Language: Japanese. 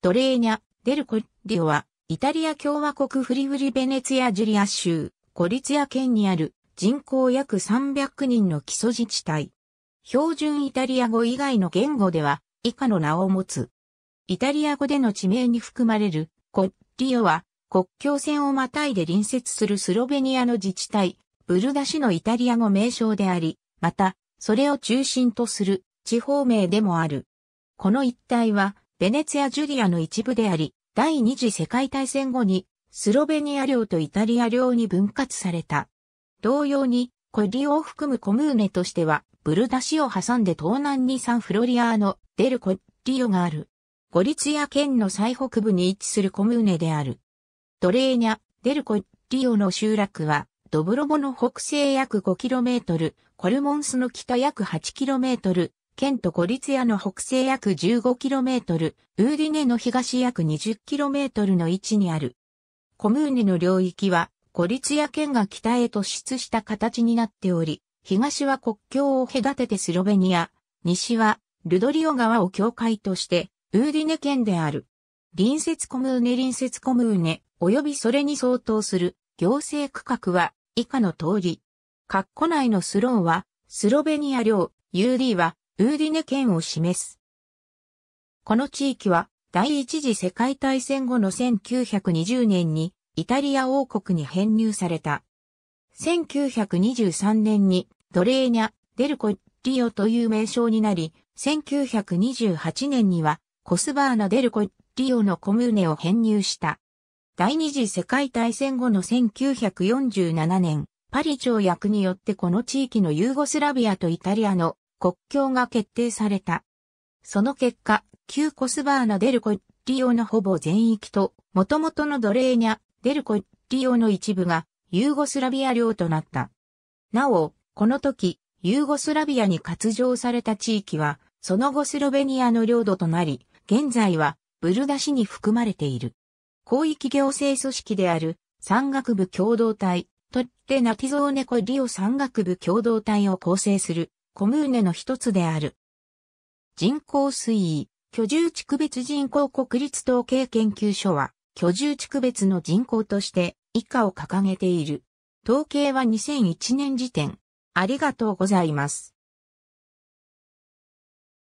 ドレーニャ・デル・コッリオは、イタリア共和国フリフリベネツィア・ジュリア州、コリツィア県にある人口約300人の基礎自治体。標準イタリア語以外の言語では、以下の名を持つ。イタリア語での地名に含まれる、コッリオは、国境線をまたいで隣接するスロベニアの自治体、ブルダ市のイタリア語名称であり、また、それを中心とする地方名でもある。この一帯は、ベネツィア・ジュリアの一部であり、第二次世界大戦後にスロベニア領とイタリア領に分割された。同様に、コリオを含むコムーネとしては、ブルダシを挟んで東南にサンフロリアーノ・デル・コリオがある。ゴリツィア県の最北部に位置するコムーネである。ドレーニャ・デル・コリオの集落は、ドブロボの北西約 5km、コルモンスの北約 8km、県とコリツヤの北西約 15km、ウーディネの東約 20km の位置にある。コムーネの領域は、コリツヤ県が北へ突出した形になっており、東は国境を隔ててスロベニア、西はルドリオ川を境界として、ウーディネ県である。隣接コムーネ隣接コムーネ、及びそれに相当する行政区画は以下の通り。括弧内のスローは、スロベニア領、UD はウーディネ県を示す。この地域は第一次世界大戦後の1920年にイタリア王国に編入された。1923年にドレーニャ、デルコ、リオという名称になり、1928年にはコスバーナ・デルコ、リオのコムーネを編入した。第二次世界大戦後の1947年、パリ町約によってこの地域のユーゴスラビアとイタリアの国境が決定された。その結果、旧コスバーナ・デルコ・リオのほぼ全域と、元々のドレーニャ・デルコ・リオの一部が、ユーゴスラビア領となった。なお、この時、ユーゴスラビアに割譲された地域は、その後スロベニアの領土となり、現在は、ブルダ市に含まれている。広域行政組織である、山岳部共同体、トッテナティゾーネコリオ山岳部共同体を構成するコムーネの一つである。人口推移、居住地区別人口国立統計研究所は、居住地区別の人口として以下を掲げている。統計は2001年時点。ありがとうございます。